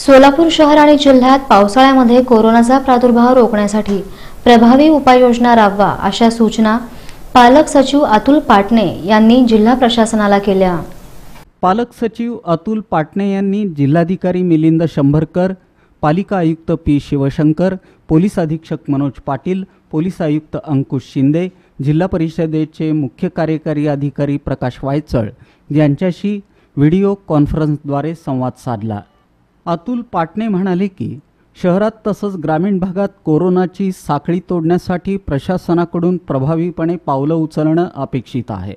सोलापूर शहर आणि जिल्ह्यात पावसाळ्यामध्ये कोरोनाचा प्रादुर्भाव रोखण्यासाठी प्रभावी उपाययोजना राबवा अशा सूचना पालक सचिव अतुल पाटणे यांनी जिल्हा प्रशासनाला केल्या पालक सचिव अतुल पाटणे यांनी जिल्हाधिकारी मिलिंद शंभरकर पालिका आयुक्त पी शिवशंकर पोलीस अधीक्षक मनोज पाटील पोलीस आयुक्त अंकुश शिंदे जिल्हा परिषदेचे मुख्य कार्यकारी अधिकारी प्रकाश वायचळ यांच्याशी व्हिडिओ कॉन्फरन्सद्वारे संवाद साधला अतुल पाटणे म्हणाले की शहरात तसंच ग्रामीण भागात कोरोनाची साखळी तोडण्यासाठी प्रशासनाकडून प्रभावीपणे पावलं उचलणं अपेक्षित आहे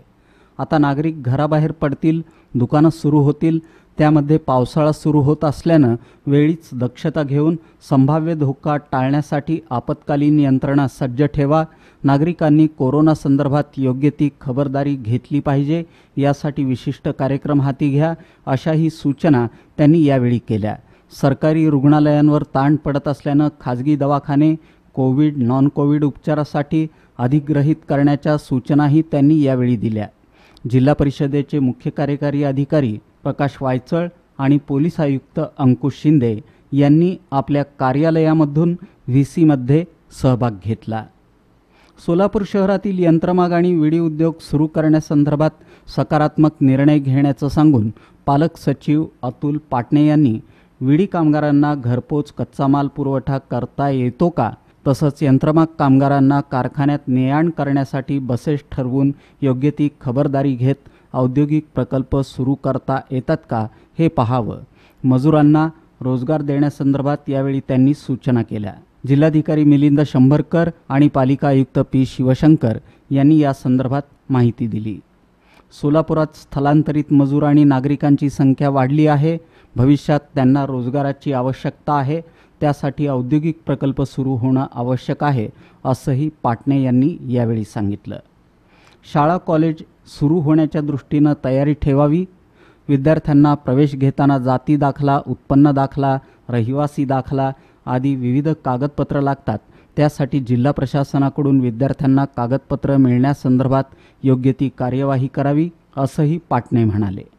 आता नागरिक घराबाहेर पडतील दुकानं सुरू होतील त्यामध्ये पावसाळा सुरू होत असल्यानं वेळीच दक्षता घेऊन संभाव्य धोका टाळण्यासाठी आपत्कालीन यंत्रणा सज्ज ठेवा नागरिकांनी कोरोना संदर्भात योग्य ती खबरदारी घेतली पाहिजे यासाठी विशिष्ट कार्यक्रम हाती घ्या अशाही सूचना त्यांनी यावेळी केल्या सरकारी रुग्णालयांवर ताण पडत असल्यानं खाजगी दवाखाने कोविड नॉन कोविड उपचारासाठी अधिग्रहित करण्याच्या सूचनाही त्यांनी यावेळी दिल्या जिल्हा परिषदेचे मुख्य कार्यकारी अधिकारी प्रकाश वायचळ आणि पोलीस आयुक्त अंकुश शिंदे यांनी आपल्या कार्यालयामधून व्ही सीमध्ये सहभाग घेतला सोलापूर शहरातील यंत्रमाग आणि विडी उद्योग सुरू करण्यासंदर्भात सकारात्मक निर्णय घेण्याचं सांगून पालक सचिव अतुल पाटणे यांनी विडी कामगारांना घरपोच कच्चा माल पुरवठा करता येतो का तसंच यंत्रमाग कामगारांना कारखान्यात ने आण करण्यासाठी बसेस ठरवून योग्य ती खबरदारी घेत औद्योगिक प्रकल्प सुरू करता येतात का हे पहावं मजुरांना रोजगार देण्यासंदर्भात यावेळी त्यांनी सूचना केल्या जिल्हाधिकारी मिलिंद शंभरकर आणि पालिका आयुक्त पी शिवशंकर यांनी या संदर्भात माहिती दिली सोलापुरात स्थलांतरित मजूर आणि नागरिकांची संख्या वाढली आहे भविष्यात त्यांना रोजगाराची आवश्यकता आहे त्यासाठी औद्योगिक प्रकल्प सुरू होणं आवश्यक आहे असंही पाटणे यांनी यावेळी सांगितलं शाळा कॉलेज सुरू होण्याच्या दृष्टीनं तयारी ठेवावी विद्यार्थ्यांना प्रवेश घेताना जाती दाखला उत्पन्न दाखला रहिवासी दाखला आदी विविध कागदपत्र लागतात त्यासाठी जिल्हा प्रशासनाकडून विद्यार्थ्यांना कागदपत्र मिळण्यासंदर्भात योग्य ती कार्यवाही करावी असंही पाटणे म्हणाले